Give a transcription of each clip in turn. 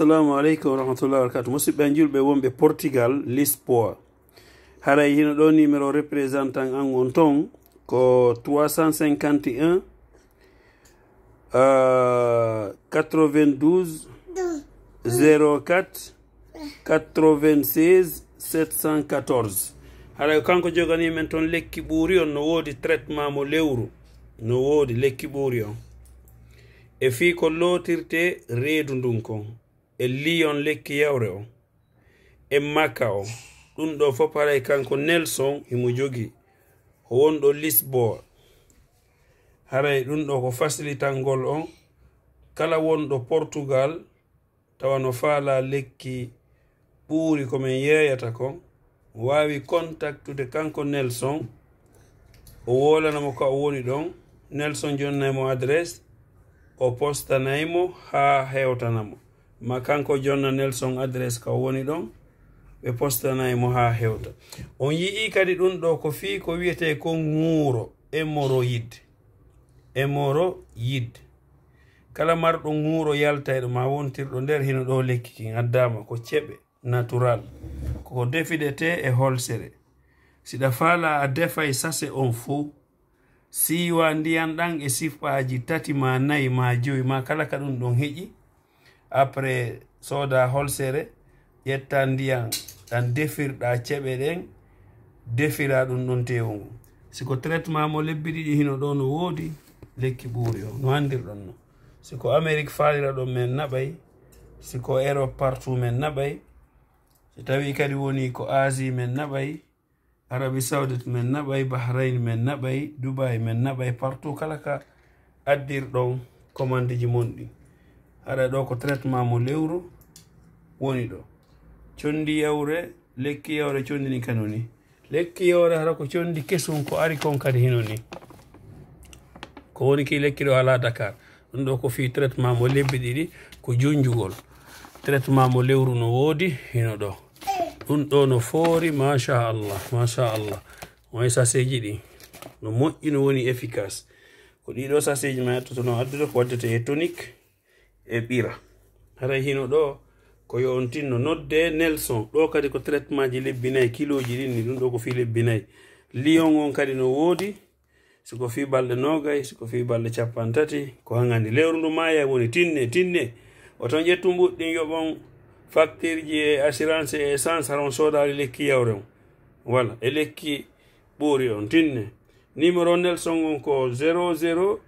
assalamu wa aleykum wa wabarakatu musidɓe julɓe wombe portugal lispoa haray hino do numéro représentant an ton ko 351 euh, 92 04 96 714 haɗa kanko jogani men toon no wodi traitement mo lewru no wodi lekki e fi ko lotirte e Lyon lekki yawre o e maka o ɗum ɗo fof aray kanko nelson imo jogi o wonɗo lisbon haray ɗum ɗo ko facilitangol on kala wonɗo portugal tawa no faala lekki ɓuuri komin yeeyata kon waawi contactude kanko nelson o wolanamo ka o woni ɗon nelson jonnaymo adress o postanaymo haa hewtanamo ma kanko jonna nelson adress ka woni ɗon ɓe postanayi mo ha hewta on yi'i kadi ɗum ɗo ko fi ko wiyete ko nguuro emoro yid emoro yid kala marɗo nguuro yalta eɗo ma wontirɗo nder hino ɗo lekkiki gaddama ko ceɓe natural koko defidete e holsere siɗa fala a defay sase on fuu siiwa ndiyan ɗan e sifpaji tati ma nayi ma joyi ma kala ka ɗum ɗon heƴi après sooda holsere ƴetta ndiyan ɗan defirɗa ceɓe ɗen defira ɗum ɗon tewugu siko traitement mo lebbi ɗiɗi hino ɗo no woodi lekki ɓuuri o no handirɗon no siko amérique faalira ɗon men naɓay siko europe partout men naɓay so tawi kadi woni ko asie men naɓay arabi saudit men naɓay bahrain men naɓay dubai men naɓay partout kala ka addirɗon commande ji monɗi aɗa ɗo ko traitement mo lewru woni ɗo condi yewre lekki yewre condi ni kano ni lekki yewre hara ko condi kesum ko ari kon kadi hino ni ko woni ki lekki ɗo ala dakar ɗum ɗo ko fi traitement mo lebbi ɗiɗi ko junjugol traitement mo lewru no woodi hino ɗo ɗum ɗo no foori machallah machallah wayi saseji ɗi no moƴƴi no woni efficace ko ɗiɗo saseji ma yettotono addude ko waddete e tonique e ɓira haray hino ɗo ko yo on tinno nodde nelson ɗo kadi ko traitement ji lebbi nayyi kiloji ɗin ni ɗum ɗo ko fi lebbi nayyi lion on kadi no woodi siko fi balɗe nogay siko fi balɗe capan tati ko hagandi lewru ndu maya woni tinne tinne o ton ƴettu mɓuɗɗin yoɓon facture ji e assurance e essence haron sodali lekki yawre mu voilà e lekki ɓuuri on tinne numéro nelson on ko 00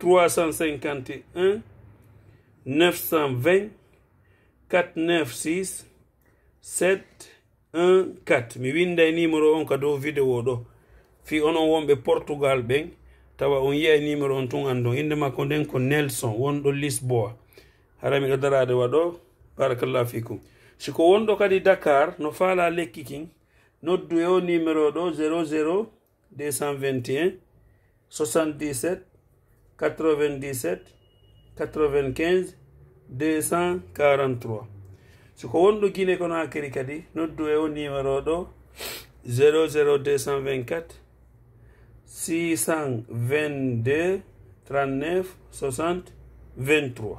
351 4 mi winday numéro on ka dow vidéo ɗo fi onon wonɓe portugal ɓen tawa on yi'ay numéro on tun andon inde makko nden ko nelson wonɗo lisboa hara miɗo darade waɗo barakllah fikum siko wonɗo kadi dakar no fala lekki kin noddu e o numéro ɗo 00 221 77 97 95 243 siko wonɗo guine kono hakkiri kadi noddu e o numéro 00224 622 39 60 23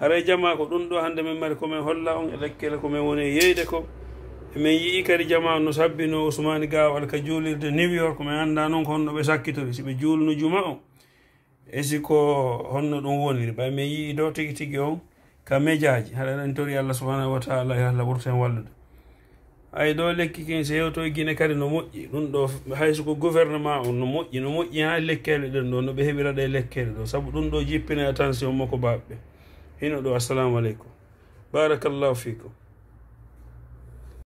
haray jama ko dun do hande min mari ko komin holla on e lekkele komin woni yeyde ko emin yi kadi jama no sabbino ousmane gaw alka juulirde new york min anda non ko honno be sakkitori be juulno juma o esi ko honno ɗum woniri ɓay mi yii ɗo tigi tigi on ka méjaji haɗa ɗan tori allah subahanahu wa taala yo e allah ɓurten walluda ay ɗo lekki kin so hewto e guine kadi no moƴƴi ɗum ɗo haysoko gouvernement on no moƴƴi no moƴƴi ha lekkele ɗen ɗo no ɓe heɓiraɗe lekkele ɗo saabu ɗum ɗo jippina attention makko baɓɓe hino ɗo assalamu aleykum baraka llahu fikum